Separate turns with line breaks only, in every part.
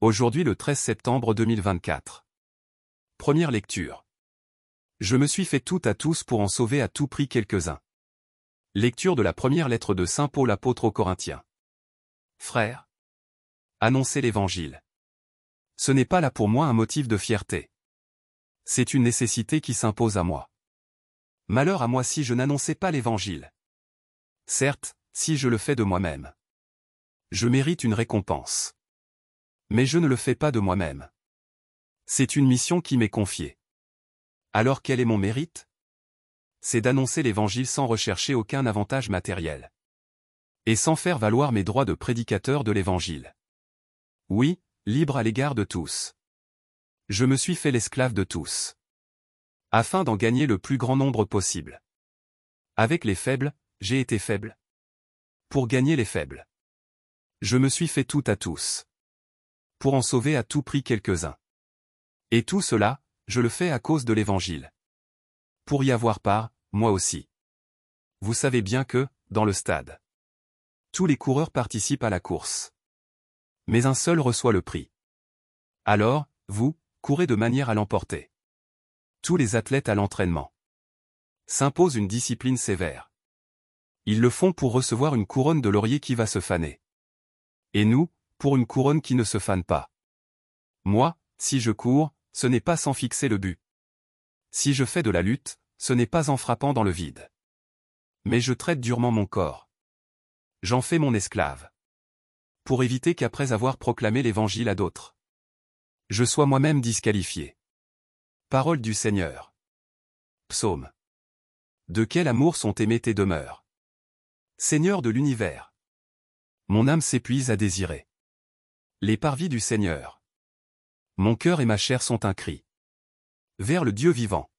Aujourd'hui le 13 septembre 2024. Première lecture. Je me suis fait tout à tous pour en sauver à tout prix quelques-uns. Lecture de la première lettre de Saint Paul apôtre aux Corinthiens. Frères. Annoncez l'Évangile. Ce n'est pas là pour moi un motif de fierté. C'est une nécessité qui s'impose à moi. Malheur à moi si je n'annonçais pas l'Évangile. Certes, si je le fais de moi-même. Je mérite une récompense. Mais je ne le fais pas de moi-même. C'est une mission qui m'est confiée. Alors quel est mon mérite C'est d'annoncer l'Évangile sans rechercher aucun avantage matériel. Et sans faire valoir mes droits de prédicateur de l'Évangile. Oui, libre à l'égard de tous. Je me suis fait l'esclave de tous. Afin d'en gagner le plus grand nombre possible. Avec les faibles, j'ai été faible. Pour gagner les faibles. Je me suis fait tout à tous pour en sauver à tout prix quelques-uns. Et tout cela, je le fais à cause de l'Évangile. Pour y avoir part, moi aussi. Vous savez bien que, dans le stade, tous les coureurs participent à la course. Mais un seul reçoit le prix. Alors, vous, courez de manière à l'emporter. Tous les athlètes à l'entraînement s'imposent une discipline sévère. Ils le font pour recevoir une couronne de laurier qui va se faner. Et nous, pour une couronne qui ne se fane pas. Moi, si je cours, ce n'est pas sans fixer le but. Si je fais de la lutte, ce n'est pas en frappant dans le vide. Mais je traite durement mon corps. J'en fais mon esclave. Pour éviter qu'après avoir proclamé l'Évangile à d'autres, je sois moi-même disqualifié. Parole du Seigneur. Psaume. De quel amour sont aimés tes demeures Seigneur de l'univers. Mon âme s'épuise à désirer. Les parvis du Seigneur. Mon cœur et ma chair sont un cri. Vers le Dieu vivant.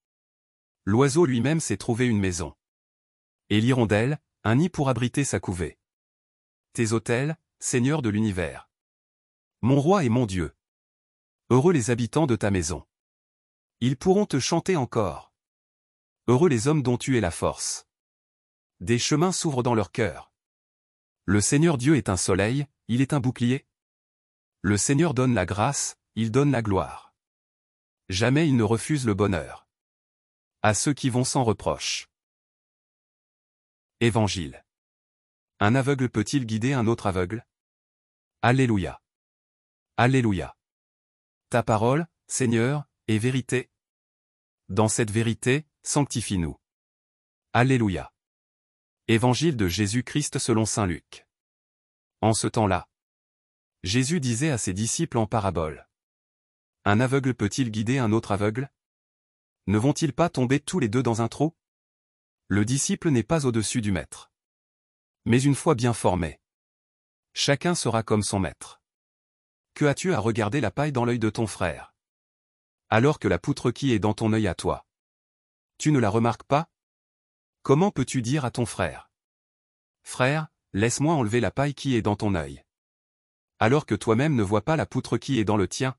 L'oiseau lui-même s'est trouvé une maison. Et l'hirondelle, un nid pour abriter sa couvée. Tes autels, Seigneur de l'univers. Mon roi et mon Dieu. Heureux les habitants de ta maison. Ils pourront te chanter encore. Heureux les hommes dont tu es la force. Des chemins s'ouvrent dans leur cœur. Le Seigneur Dieu est un soleil, il est un bouclier, le Seigneur donne la grâce, il donne la gloire. Jamais il ne refuse le bonheur. À ceux qui vont sans reproche. Évangile. Un aveugle peut-il guider un autre aveugle Alléluia. Alléluia. Ta parole, Seigneur, est vérité. Dans cette vérité, sanctifie-nous. Alléluia. Évangile de Jésus-Christ selon Saint Luc. En ce temps-là, Jésus disait à ses disciples en parabole. Un aveugle peut-il guider un autre aveugle Ne vont-ils pas tomber tous les deux dans un trou Le disciple n'est pas au-dessus du maître. Mais une fois bien formé, chacun sera comme son maître. Que as-tu à regarder la paille dans l'œil de ton frère Alors que la poutre qui est dans ton œil à toi Tu ne la remarques pas Comment peux-tu dire à ton frère Frère, laisse-moi enlever la paille qui est dans ton œil alors que toi-même ne vois pas la poutre qui est dans le tien.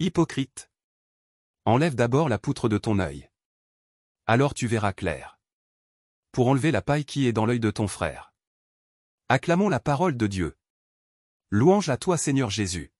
Hypocrite. Enlève d'abord la poutre de ton œil. Alors tu verras clair. Pour enlever la paille qui est dans l'œil de ton frère. Acclamons la parole de Dieu. Louange à toi Seigneur Jésus.